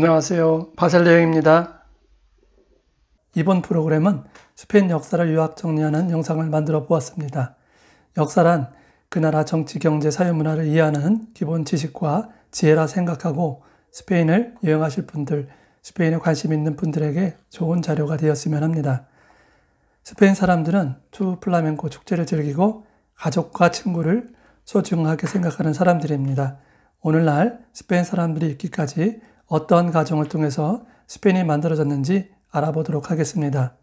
안녕하세요. 바셀레형입니다. 이번 프로그램은 스페인 역사를 유학 정리하는 영상을 만들어 보았습니다. 역사란 그 나라 정치, 경제, 사회 문화를 이해하는 기본 지식과 지혜라 생각하고 스페인을 여행하실 분들, 스페인에 관심 있는 분들에게 좋은 자료가 되었으면 합니다. 스페인 사람들은 투 플라멩코 축제를 즐기고 가족과 친구를 소중하게 생각하는 사람들입니다. 오늘날 스페인 사람들이 있기까지 어떤한 과정을 통해서 스페인이 만들어졌는지 알아보도록 하겠습니다.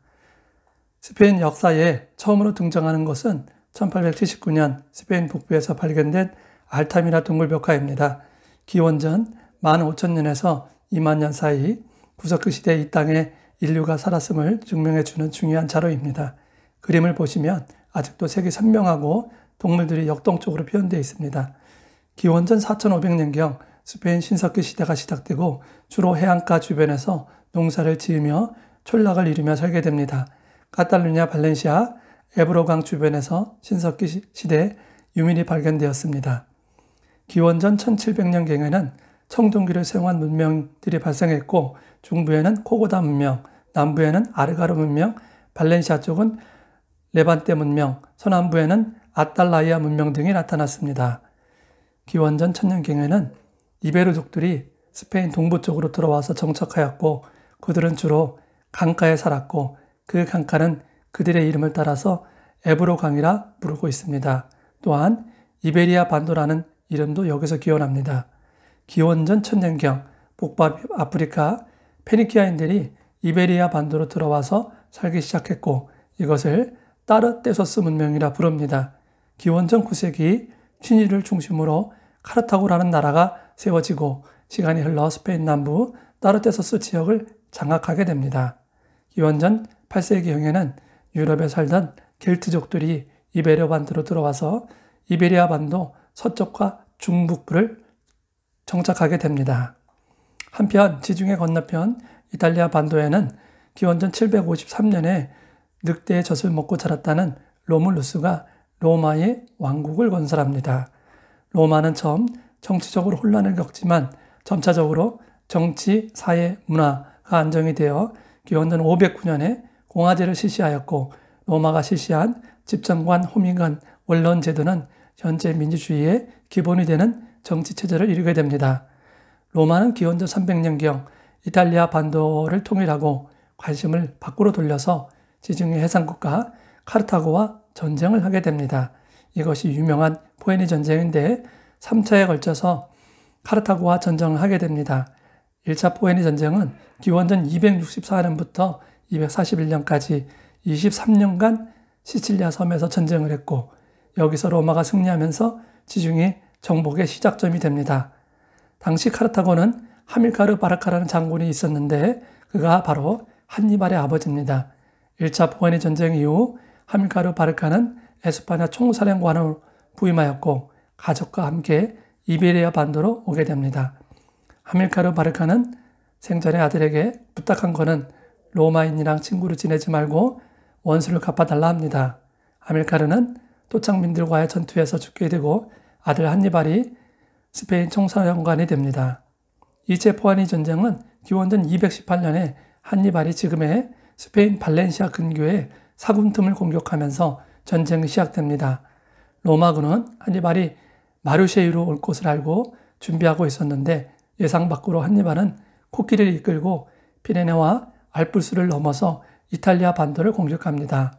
스페인 역사에 처음으로 등장하는 것은 1879년 스페인 북부에서 발견된 알타미라 동굴벽화입니다. 기원전 15,000년에서 2만 년 사이 구석기 시대 이 땅에 인류가 살았음을 증명해주는 중요한 자료입니다. 그림을 보시면 아직도 색이 선명하고 동물들이 역동적으로 표현되어 있습니다. 기원전 4,500년경 스페인 신석기 시대가 시작되고 주로 해안가 주변에서 농사를 지으며 촌락을 이루며 살게 됩니다. 카탈루냐 발렌시아 에브로강 주변에서 신석기 시대 유민이 발견되었습니다. 기원전 1700년경에는 청동기를 사용한 문명들이 발생했고 중부에는 코고다 문명, 남부에는 아르가르 문명, 발렌시아 쪽은 레반떼 문명, 서남부에는 아탈라이아 문명 등이 나타났습니다. 기원전 1 0 0 0년경에는 이베르족들이 스페인 동부 쪽으로 들어와서 정착하였고 그들은 주로 강가에 살았고 그 강가는 그들의 이름을 따라서 에브로 강이라 부르고 있습니다. 또한 이베리아 반도라는 이름도 여기서 기원합니다. 기원전 천년경 북부 아프리카 페니키아인들이 이베리아 반도로 들어와서 살기 시작했고 이것을 따르떼소스 문명이라 부릅니다. 기원전 9세기 친일을 중심으로 카르타고라는 나라가 세워지고 시간이 흘러 스페인 남부 따르테서스 지역을 장악하게 됩니다. 기원전 8세기경에는 유럽에 살던 겔트족들이 이베리아 반도로 들어와서 이베리아 반도 서쪽과 중북부를 정착하게 됩니다. 한편 지중해 건너편 이탈리아 반도에는 기원전 753년에 늑대의 젖을 먹고 자랐다는 로물루스가 로마의 왕국을 건설합니다. 로마는 처음 정치적으로 혼란을 겪지만 점차적으로 정치, 사회, 문화가 안정이 되어 기원전 509년에 공화제를 실시하였고 로마가 실시한 집정관 호민관 원론 제도는 현재 민주주의의 기본이 되는 정치 체제를 이루게 됩니다. 로마는 기원전 300년경 이탈리아 반도를 통일하고 관심을 밖으로 돌려서 지중해 해상국가 카르타고와 전쟁을 하게 됩니다. 이것이 유명한 포에니 전쟁인데 3차에 걸쳐서 카르타고와 전쟁을 하게 됩니다. 1차 포에니 전쟁은 기원전 264년부터 241년까지 23년간 시칠리아 섬에서 전쟁을 했고 여기서 로마가 승리하면서 지중해 정복의 시작점이 됩니다. 당시 카르타고는 하밀카르 바라카라는 장군이 있었는데 그가 바로 한니발의 아버지입니다. 1차 포에니 전쟁 이후 하밀카르 바르카는 에스파냐 총사령관을 부임하였고 가족과 함께 이베리아 반도로 오게 됩니다. 하밀카르 바르카는 생전에 아들에게 부탁한 것은 로마인이랑 친구로 지내지 말고 원수를 갚아달라 합니다. 하밀카르는 토착민들과의 전투에서 죽게 되고 아들 한니발이 스페인 총사령관이 됩니다. 이 체포하니 전쟁은 기원전 218년에 한니발이 지금의 스페인 발렌시아 근교에 사군틈을 공격하면서 전쟁이 시작됩니다. 로마군은 한니발이 마르쉐이로 올 것을 알고 준비하고 있었는데 예상 밖으로 한니발은 코끼리를 이끌고 피레네와 알프스를 넘어서 이탈리아 반도를 공격합니다.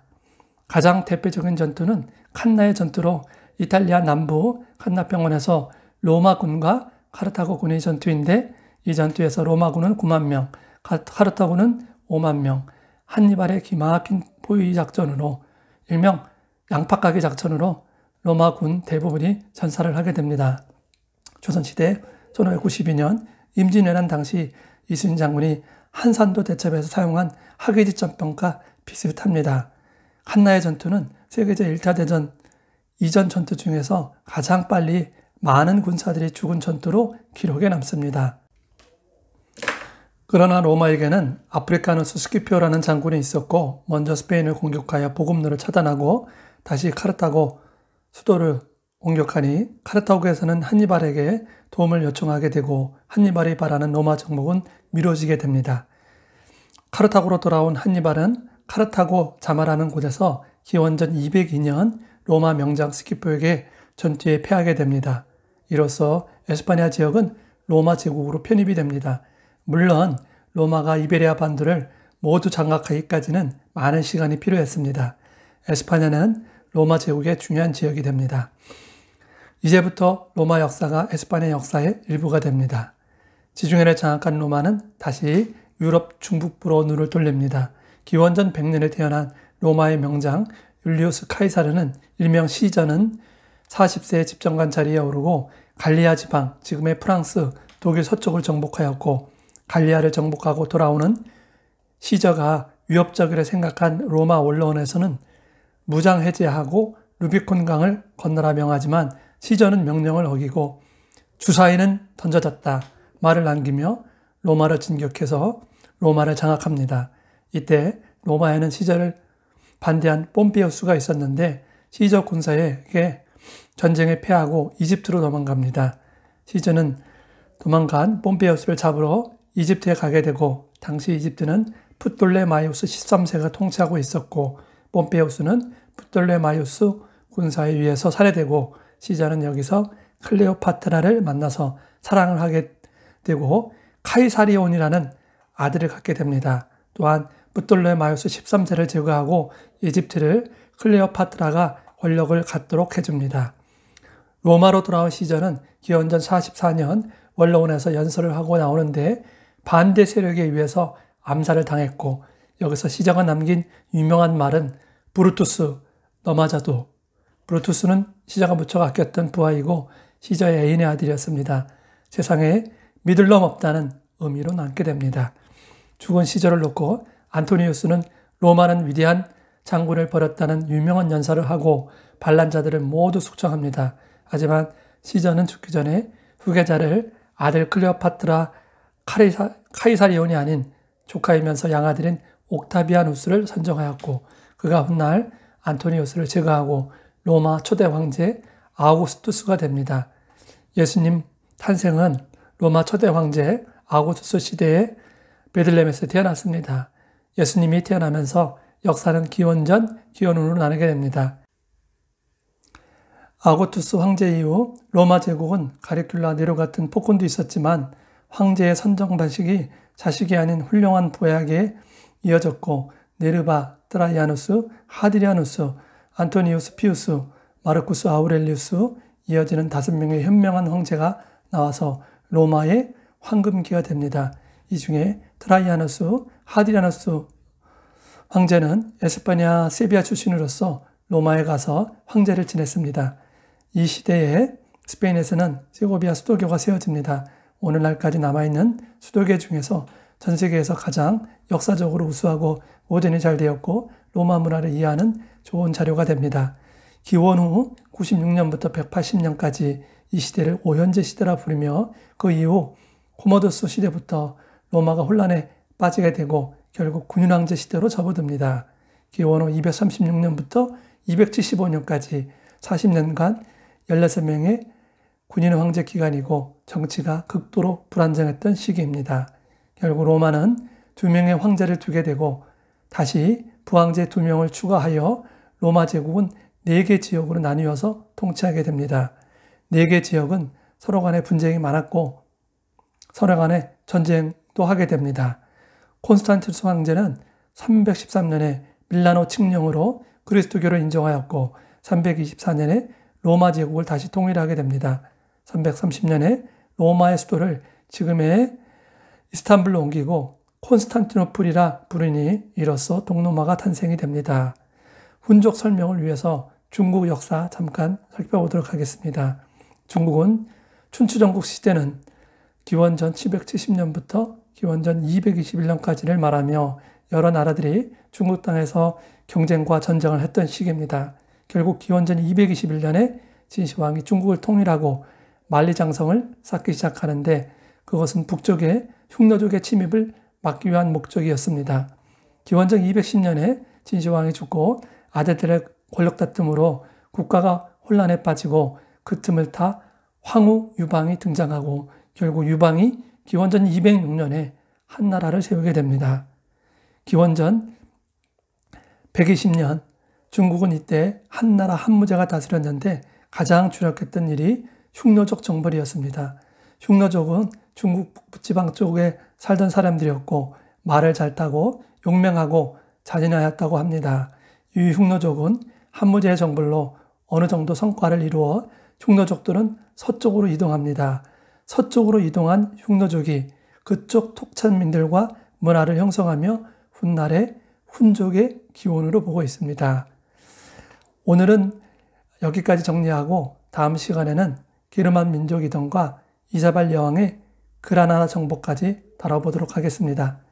가장 대표적인 전투는 칸나의 전투로 이탈리아 남부 칸나병원에서 로마군과 카르타고군의 전투인데 이 전투에서 로마군은 9만 명, 카르타고는 5만 명, 한니발의 기막힌 포위 작전으로 일명 양파 가게 작전으로 로마군 대부분이 전사를 하게 됩니다. 조선시대 1592년 임진왜란 당시 이순 장군이 한산도 대첩에서 사용한 학위지점병과 비슷합니다. 한나의 전투는 세계제 1차 대전 이전 전투 중에서 가장 빨리 많은 군사들이 죽은 전투로 기록에 남습니다. 그러나 로마에게는 아프리카누스 스키피오라는 장군이 있었고 먼저 스페인을 공격하여 보급로를 차단하고 다시 카르타고 수도를 옮격하니 카르타고에서는 한니발에게 도움을 요청하게 되고 한니발이 바라는 로마 정복은 미뤄지게 됩니다. 카르타고로 돌아온 한니발은 카르타고 자마라는 곳에서 기원전 202년 로마 명장 스키포에게 전투에 패하게 됩니다. 이로써 에스파냐 지역은 로마 제국으로 편입이 됩니다. 물론 로마가 이베리아 반도를 모두 장악하기까지는 많은 시간이 필요했습니다. 에스파냐는 로마 제국의 중요한 지역이 됩니다. 이제부터 로마 역사가 에스파냐 역사의 일부가 됩니다. 지중해를 장악한 로마는 다시 유럽 중북부로 눈을 돌립니다. 기원전 100년에 태어난 로마의 명장 율리우스 카이사르는 일명 시저는 40세의 집정관 자리에 오르고 갈리아 지방, 지금의 프랑스, 독일 서쪽을 정복하였고 갈리아를 정복하고 돌아오는 시저가 위협적이라 생각한 로마 원로원에서는 무장 해제하고 루비콘강을 건너라 명하지만 시저는 명령을 어기고 주사위는 던져졌다 말을 남기며 로마를 진격해서 로마를 장악합니다. 이때 로마에는 시저를 반대한 뽐피우스가 있었는데 시저 군사에게 전쟁에 패하고 이집트로 도망갑니다. 시저는 도망간 뽐피우스를 잡으러 이집트에 가게 되고 당시 이집트는 풋돌레마이우스 13세가 통치하고 있었고 폼페우스는 프톨레마이오스 군사에 의해서 살해되고 시자는 여기서 클레오파트라를 만나서 사랑을 하게 되고 카이사리온이라는 아들을 갖게 됩니다. 또한 부톨레마이오스 13세를 제거하고 이집트를 클레오파트라가 권력을 갖도록 해줍니다. 로마로 돌아온 시저는 기원전 44년 원로원에서 연설을 하고 나오는데 반대 세력에 의해서 암살을 당했고 여기서 시저가 남긴 유명한 말은 브루투스, 너마자도. 브루투스는 시자가 무척 아꼈던 부하이고 시저의 애인의 아들이었습니다. 세상에 믿을 놈 없다는 의미로 남게 됩니다. 죽은 시절을 놓고 안토니우스는 로마는 위대한 장군을 벌였다는 유명한 연설을 하고 반란자들을 모두 숙청합니다. 하지만 시저는 죽기 전에 후계자를 아들 클레오파트라 카이사, 카이사리온이 아닌 조카이면서 양아들인 옥타비아누스를 선정하였고 그가 훗날 안토니우스를 제거하고 로마 초대 황제 아우구스투스가 됩니다. 예수님 탄생은 로마 초대 황제 아우구스투스 시대에 베들레헴에서 태어났습니다. 예수님이 태어나면서 역사는 기원전, 기원후로 나누게 됩니다. 아고투스 황제 이후 로마 제국은 가리큘라 네로 같은 폭군도 있었지만 황제의 선정 방식이 자식이 아닌 훌륭한 보약에 이어졌고 네르바, 트라이아누스, 하디리아누스, 안토니우스 피우스, 마르쿠스 아우렐리우스 이어지는 다섯 명의 현명한 황제가 나와서 로마의 황금기가 됩니다. 이 중에 트라이아누스, 하디리아누스 황제는 에스파냐 세비아 출신으로서 로마에 가서 황제를 지냈습니다. 이 시대에 스페인에서는 세고비아 수도교가 세워집니다. 오늘날까지 남아있는 수도계 중에서 전 세계에서 가장 역사적으로 우수하고 오전이 잘 되었고 로마 문화를 이해하는 좋은 자료가 됩니다. 기원 후 96년부터 180년까지 이 시대를 오현제 시대라 부르며 그 이후 코모도스 시대부터 로마가 혼란에 빠지게 되고 결국 군윤왕제 시대로 접어듭니다. 기원 후 236년부터 275년까지 40년간 16명의 군인 황제 기간이고 정치가 극도로 불안정했던 시기입니다. 결국 로마는 두 명의 황제를 두게 되고 다시 부황제 두 명을 추가하여 로마 제국은 네 개 지역으로 나뉘어서 통치하게 됩니다. 네 개 지역은 서로 간에 분쟁이 많았고 서로 간에 전쟁도 하게 됩니다. 콘스탄티누스 황제는 313년에 밀라노 칙령으로 그리스도교를 인정하였고 324년에 로마 제국을 다시 통일하게 됩니다. 330년에 로마의 수도를 지금의 이스탄불로 옮기고 콘스탄티노플이라 부르니 이로써 동로마가 탄생이 됩니다. 훈족 설명을 위해서 중국 역사 잠깐 살펴보도록 하겠습니다. 중국은 춘추전국 시대는 기원전 770년부터 기원전 221년까지를 말하며 여러 나라들이 중국 땅에서 경쟁과 전쟁을 했던 시기입니다. 결국 기원전 221년에 진시황이 중국을 통일하고 만리장성을 쌓기 시작하는데 그것은 북쪽의 흉노족의 침입을 받기 위한 목적이었습니다. 기원전 210년에 진시황이 죽고 아데들의 권력 다툼으로 국가가 혼란에 빠지고 그 틈을 타 황후 유방이 등장하고 결국 유방이 기원전 206년에 한나라를 세우게 됩니다. 기원전 120년 중국은 이때 한나라 한무제가 다스렸는데 가장 주력했던 일이 흉노족 정벌이었습니다. 흉노족은 중국 북부지방 쪽에 살던 사람들이었고 말을 잘 타고 용맹하고 잔인하였다고 합니다. 이 흉노족은 한무제의 정벌로 어느 정도 성과를 이루어 흉노족들은 서쪽으로 이동합니다. 서쪽으로 이동한 흉노족이 그쪽 톡찬민들과 문화를 형성하며 훗날의 훈족의 기원으로 보고 있습니다. 오늘은 여기까지 정리하고 다음 시간에는 기르만 민족이던가 이사발 여왕의 그라나 정보까지 다뤄보도록 하겠습니다.